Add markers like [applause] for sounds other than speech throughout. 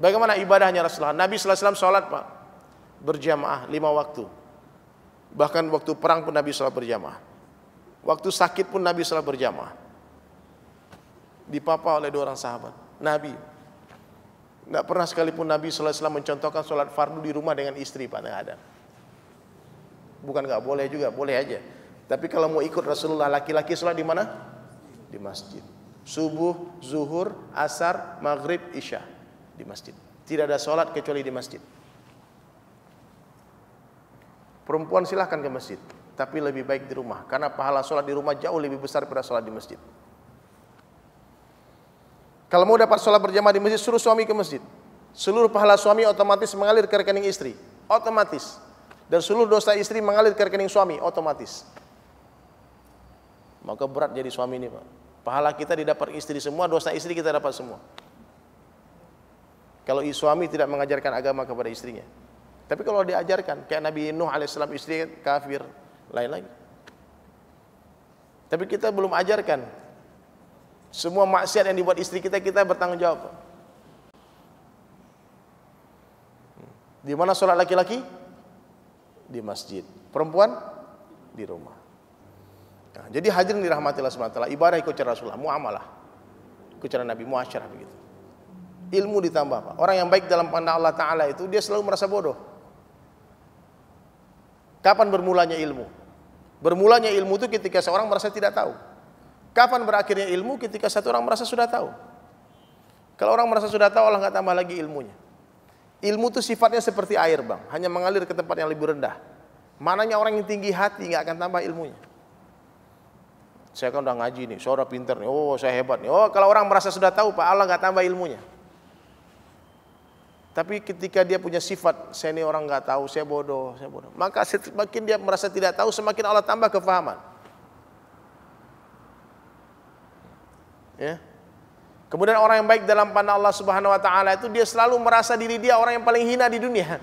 Bagaimana ibadahnya Rasulullah? Nabi SAW sholat pak berjamaah lima waktu. Bahkan waktu perang pun Nabi SAW berjamaah. Waktu sakit pun Nabi SAW berjamaah. Dipapa oleh dua orang sahabat. Nabi. Tidak pernah sekalipun Nabi SAW mencontohkan sholat fardu di rumah dengan istri pak. Tidak ada. Bukan nggak boleh juga, boleh aja. Tapi kalau mau ikut Rasulullah laki-laki sholat di mana? Di masjid. Subuh, zuhur, asar, maghrib, isya di masjid. Tidak ada sholat kecuali di masjid. Perempuan silahkan ke masjid, tapi lebih baik di rumah karena pahala sholat di rumah jauh lebih besar daripada sholat di masjid. Kalau mau dapat sholat berjamaah di masjid, suruh suami ke masjid. Seluruh pahala suami otomatis mengalir ke rekening istri, otomatis. Dan seluruh dosa istri mengalir ke rekening suami, otomatis. Maka berat jadi suami ini, Pak. Pahala kita didapat istri semua, dosa istri kita dapat semua. Kalau suami tidak mengajarkan agama kepada istrinya. Tapi kalau diajarkan, kayak Nabi Nuh alaihissalam istri kafir, lain-lain. Tapi kita belum ajarkan. Semua maksiat yang dibuat istri kita, kita bertanggung jawab. Hmm. Di mana sholat laki-laki? Di masjid. Perempuan? Di rumah. Nah, jadi hadirin dirahmati Allah SWT. Ibadah ikut cara Rasulullah. Mu'amalah. Ikut cara Nabi. Mu'asyarah begitu ilmu ditambah Pak. Orang yang baik dalam pandang Allah Ta'ala itu dia selalu merasa bodoh. Kapan bermulanya ilmu? Bermulanya ilmu itu ketika seorang merasa tidak tahu. Kapan berakhirnya ilmu? Ketika satu orang merasa sudah tahu. Kalau orang merasa sudah tahu, Allah nggak tambah lagi ilmunya. Ilmu itu sifatnya seperti air bang, hanya mengalir ke tempat yang lebih rendah. Mananya orang yang tinggi hati nggak akan tambah ilmunya. Saya kan udah ngaji nih, seorang pinter nih, oh saya hebat nih. Oh kalau orang merasa sudah tahu pak, Allah nggak tambah ilmunya. Tapi ketika dia punya sifat, saya ini orang nggak tahu, saya bodoh, saya bodoh. Maka semakin dia merasa tidak tahu, semakin Allah tambah kefahaman. Ya. Kemudian orang yang baik dalam pandang Allah Subhanahu wa taala itu dia selalu merasa diri dia orang yang paling hina di dunia.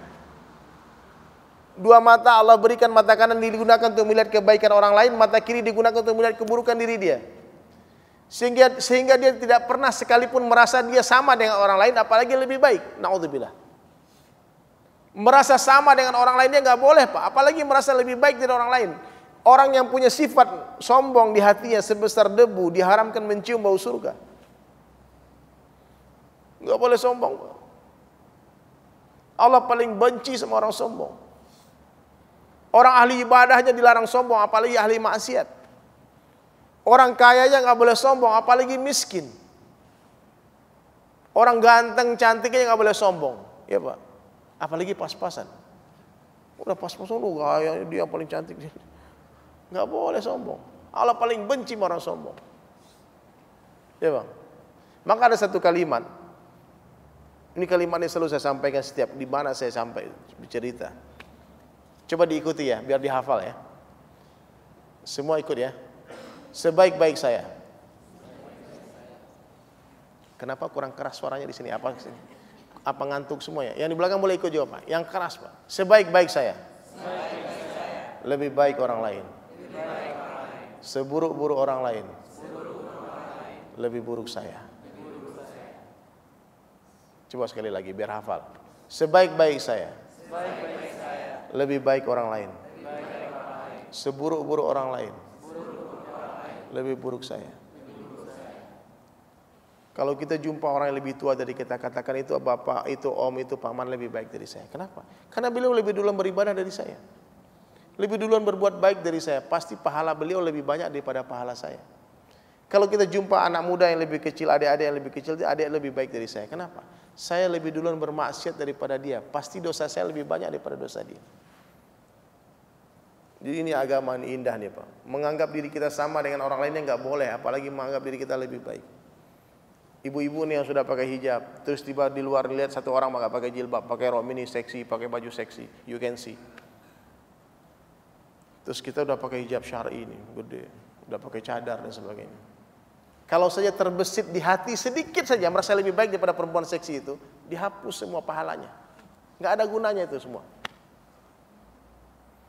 Dua mata Allah berikan mata kanan digunakan untuk melihat kebaikan orang lain, mata kiri digunakan untuk melihat keburukan diri dia. Sehingga sehingga dia tidak pernah sekalipun merasa dia sama dengan orang lain apalagi lebih baik. naudzubillah Merasa sama dengan orang lain dia nggak boleh, Pak. Apalagi merasa lebih baik dari orang lain. Orang yang punya sifat sombong di hatinya sebesar debu diharamkan mencium bau surga. Nggak boleh sombong. Pak. Allah paling benci sama orang sombong. Orang ahli ibadahnya dilarang sombong, apalagi ahli maksiat. Orang kaya yang nggak boleh sombong, apalagi miskin. Orang ganteng, cantiknya nggak boleh sombong, ya pak. Apalagi pas-pasan. Udah pas-pasan lu kaya dia paling cantik sih. [laughs] Nggak boleh sombong. Allah paling benci orang sombong. Ya bang. Maka ada satu kalimat. Ini kalimat yang selalu saya sampaikan setiap di mana saya sampai bercerita. Coba diikuti ya, biar dihafal ya. Semua ikut ya sebaik-baik saya. Kenapa kurang keras suaranya di sini? Apa sini? Apa ngantuk semuanya? Yang di belakang boleh ikut jawab, Pak. Yang keras, Pak. Sebaik-baik saya. Lebih baik orang lain. Seburuk-buruk orang lain. Lebih buruk saya. Coba sekali lagi biar hafal. Sebaik -baik saya. Lebih baik orang lain. Seburuk-buruk orang lain lebih buruk saya. Kalau kita jumpa orang yang lebih tua dari kita, katakan itu bapak, itu om, itu paman lebih baik dari saya. Kenapa? Karena beliau lebih duluan beribadah dari saya. Lebih duluan berbuat baik dari saya. Pasti pahala beliau lebih banyak daripada pahala saya. Kalau kita jumpa anak muda yang lebih kecil, adik-adik yang lebih kecil, adik yang lebih baik dari saya. Kenapa? Saya lebih duluan bermaksiat daripada dia. Pasti dosa saya lebih banyak daripada dosa dia. Jadi ini agama ini indah nih Pak. Menganggap diri kita sama dengan orang lainnya nggak boleh, apalagi menganggap diri kita lebih baik. Ibu-ibu nih yang sudah pakai hijab, terus tiba di luar lihat satu orang pakai pakai jilbab, pakai rok mini seksi, pakai baju seksi, you can see. Terus kita udah pakai hijab syar'i ini, gede, udah pakai cadar dan sebagainya. Kalau saja terbesit di hati sedikit saja merasa lebih baik daripada perempuan seksi itu, dihapus semua pahalanya. Nggak ada gunanya itu semua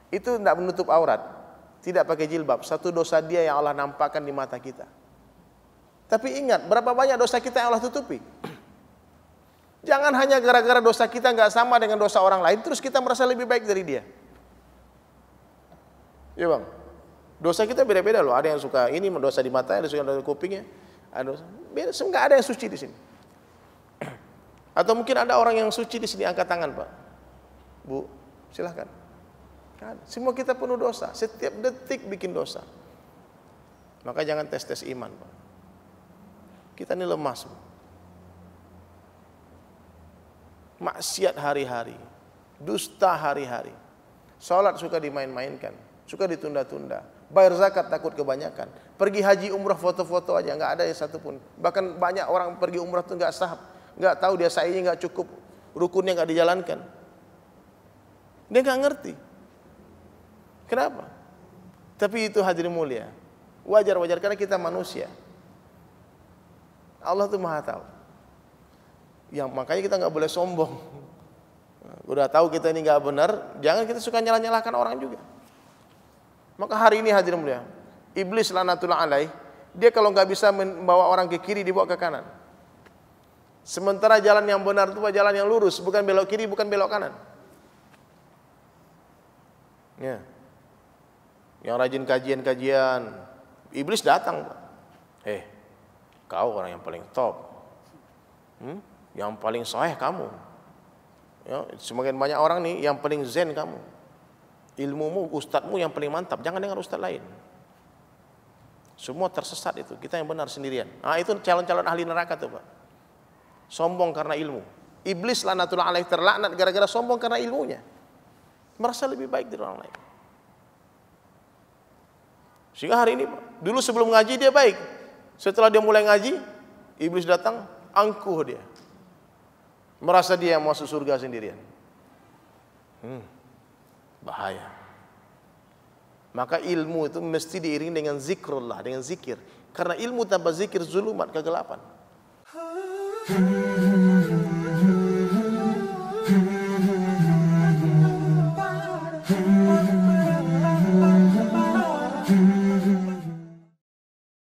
itu tidak menutup aurat, tidak pakai jilbab. Satu dosa dia yang Allah nampakkan di mata kita. Tapi ingat, berapa banyak dosa kita yang Allah tutupi? Jangan hanya gara-gara dosa kita nggak sama dengan dosa orang lain, terus kita merasa lebih baik dari dia. Ya bang, dosa kita beda-beda loh. Ada yang suka ini dosa di mata, ada yang suka dosa kupingnya. Ada Beda, nggak ada yang suci di sini. Atau mungkin ada orang yang suci di sini angkat tangan pak, bu, silahkan. Kan? Semua kita penuh dosa. Setiap detik bikin dosa. Maka jangan tes-tes iman. Pak. Kita ini lemas. semua. Maksiat hari-hari. Dusta hari-hari. Sholat suka dimain-mainkan. Suka ditunda-tunda. Bayar zakat takut kebanyakan. Pergi haji umrah foto-foto aja. nggak ada yang satu pun. Bahkan banyak orang pergi umrah tuh nggak sah. nggak tahu dia sayangnya nggak cukup. Rukunnya nggak dijalankan. Dia nggak ngerti. Kenapa? Tapi itu hadir mulia. Wajar-wajar karena kita manusia. Allah tuh maha tahu. Yang makanya kita nggak boleh sombong. Udah tahu kita ini nggak benar, jangan kita suka nyalah-nyalahkan orang juga. Maka hari ini hadir mulia, iblis lanatul alaih, dia kalau nggak bisa membawa orang ke kiri dibawa ke kanan. Sementara jalan yang benar itu jalan yang lurus, bukan belok kiri, bukan belok kanan. Ya. Yeah yang rajin kajian-kajian. Iblis datang, Eh, kau orang yang paling top. Hmm? Yang paling sahih kamu. Ya, semakin banyak orang nih yang paling zen kamu. Ilmumu, ustadzmu yang paling mantap. Jangan dengar ustad lain. Semua tersesat itu. Kita yang benar sendirian. Nah, itu calon-calon ahli neraka tuh, Pak. Sombong karena ilmu. Iblis lanatul alaih terlaknat gara-gara sombong karena ilmunya. Merasa lebih baik dari orang lain. Sehingga hari ini dulu sebelum ngaji dia baik. Setelah dia mulai ngaji, iblis datang angkuh dia. Merasa dia yang masuk surga sendirian. Hmm, bahaya. Maka ilmu itu mesti diiringi dengan zikrullah, dengan zikir. Karena ilmu tanpa zikir zulumat kegelapan. [laughs]